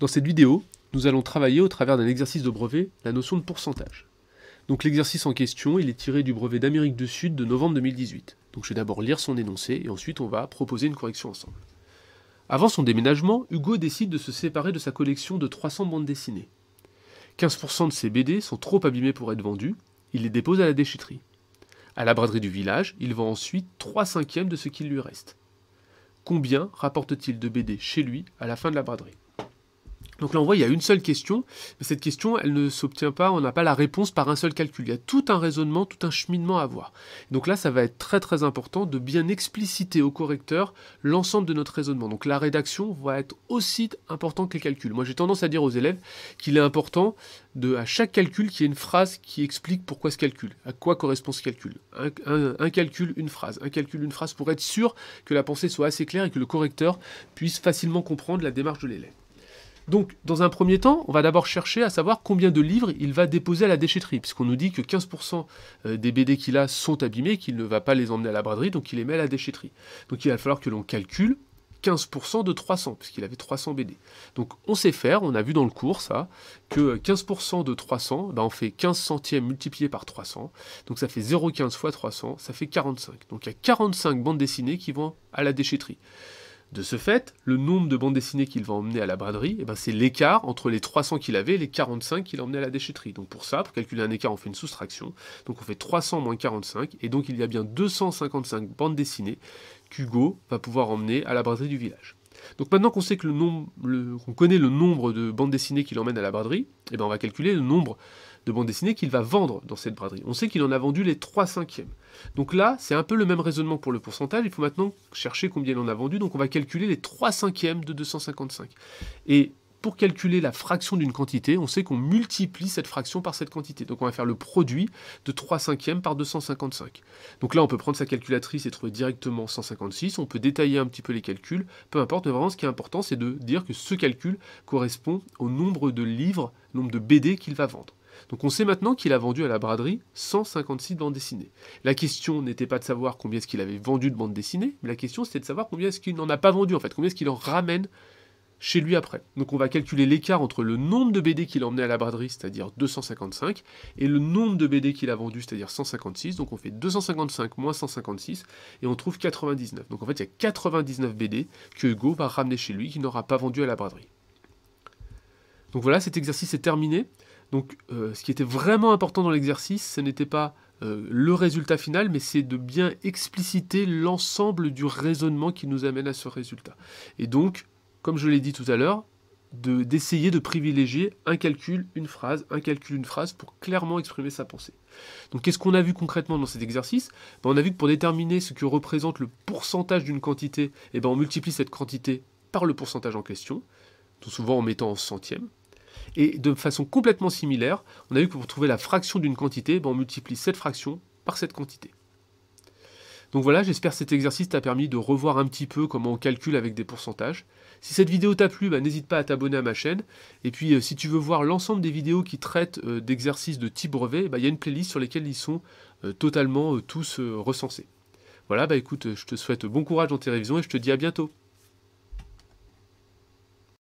Dans cette vidéo, nous allons travailler au travers d'un exercice de brevet la notion de pourcentage. Donc l'exercice en question, il est tiré du brevet d'Amérique du Sud de novembre 2018. Donc je vais d'abord lire son énoncé et ensuite on va proposer une correction ensemble. Avant son déménagement, Hugo décide de se séparer de sa collection de 300 bandes dessinées. 15% de ses BD sont trop abîmés pour être vendus, il les dépose à la déchetterie. À la braderie du village, il vend ensuite 3 cinquièmes de ce qu'il lui reste. Combien rapporte-t-il de BD chez lui à la fin de la braderie donc là, on voit, il y a une seule question, mais cette question, elle ne s'obtient pas, on n'a pas la réponse par un seul calcul. Il y a tout un raisonnement, tout un cheminement à voir. Donc là, ça va être très très important de bien expliciter au correcteur l'ensemble de notre raisonnement. Donc la rédaction va être aussi importante que les calculs. Moi, j'ai tendance à dire aux élèves qu'il est important de, à chaque calcul, qu'il y ait une phrase qui explique pourquoi ce calcul, à quoi correspond ce calcul. un calcul, une phrase, un calcul, une phrase, pour être sûr que la pensée soit assez claire et que le correcteur puisse facilement comprendre la démarche de l'élève. Donc, dans un premier temps, on va d'abord chercher à savoir combien de livres il va déposer à la déchetterie, puisqu'on nous dit que 15% euh, des BD qu'il a sont abîmés, qu'il ne va pas les emmener à la braderie, donc il les met à la déchetterie. Donc, il va falloir que l'on calcule 15% de 300, puisqu'il avait 300 BD. Donc, on sait faire, on a vu dans le cours ça, que 15% euh, de 300, bah, on fait 15 centièmes multiplié par 300, donc ça fait 0,15 fois 300, ça fait 45. Donc, il y a 45 bandes dessinées qui vont à la déchetterie. De ce fait, le nombre de bandes dessinées qu'il va emmener à la braderie, eh ben c'est l'écart entre les 300 qu'il avait et les 45 qu'il emmenait à la déchetterie. Donc pour ça, pour calculer un écart, on fait une soustraction. Donc on fait 300 moins 45, et donc il y a bien 255 bandes dessinées qu'Hugo va pouvoir emmener à la braderie du village. Donc maintenant qu'on sait que le nombre, connaît le nombre de bandes dessinées qu'il emmène à la braderie, eh ben on va calculer le nombre de bande dessinée qu'il va vendre dans cette braderie. On sait qu'il en a vendu les 3 cinquièmes. Donc là, c'est un peu le même raisonnement pour le pourcentage. Il faut maintenant chercher combien il en a vendu. Donc on va calculer les 3 cinquièmes de 255. Et pour calculer la fraction d'une quantité, on sait qu'on multiplie cette fraction par cette quantité. Donc on va faire le produit de 3 cinquièmes par 255. Donc là, on peut prendre sa calculatrice et trouver directement 156. On peut détailler un petit peu les calculs. Peu importe, mais vraiment, ce qui est important, c'est de dire que ce calcul correspond au nombre de livres, nombre de BD qu'il va vendre. Donc on sait maintenant qu'il a vendu à la braderie 156 bandes dessinées. La question n'était pas de savoir combien est-ce qu'il avait vendu de bandes dessinées, mais la question c'était de savoir combien est-ce qu'il n'en a pas vendu en fait, combien est-ce qu'il en ramène chez lui après. Donc on va calculer l'écart entre le nombre de BD qu'il a à la braderie, c'est-à-dire 255, et le nombre de BD qu'il a vendu, c'est-à-dire 156. Donc on fait 255 moins 156, et on trouve 99. Donc en fait il y a 99 BD que Hugo va ramener chez lui, qu'il n'aura pas vendu à la braderie. Donc voilà, cet exercice est terminé. Donc euh, ce qui était vraiment important dans l'exercice, ce n'était pas euh, le résultat final, mais c'est de bien expliciter l'ensemble du raisonnement qui nous amène à ce résultat. Et donc, comme je l'ai dit tout à l'heure, d'essayer de, privilégier un calcul, une phrase, un calcul, une phrase pour clairement exprimer sa pensée. Donc qu'est-ce qu'on a vu concrètement dans cet exercice ben, On a vu que pour déterminer ce que représente le pourcentage d'une quantité, eh ben, on multiplie cette quantité par le pourcentage en question, tout souvent en mettant en centième. Et de façon complètement similaire, on a vu que pour trouver la fraction d'une quantité, ben, on multiplie cette fraction par cette quantité. Donc voilà, j'espère que cet exercice t'a permis de revoir un petit peu comment on calcule avec des pourcentages. Si cette vidéo t'a plu, ben, n'hésite pas à t'abonner à ma chaîne. Et puis euh, si tu veux voir l'ensemble des vidéos qui traitent euh, d'exercices de type brevet, ben, il y a une playlist sur lesquelles ils sont euh, totalement tous recensés. Voilà, écoute, je te souhaite bon courage dans tes révisions et je te dis à bientôt.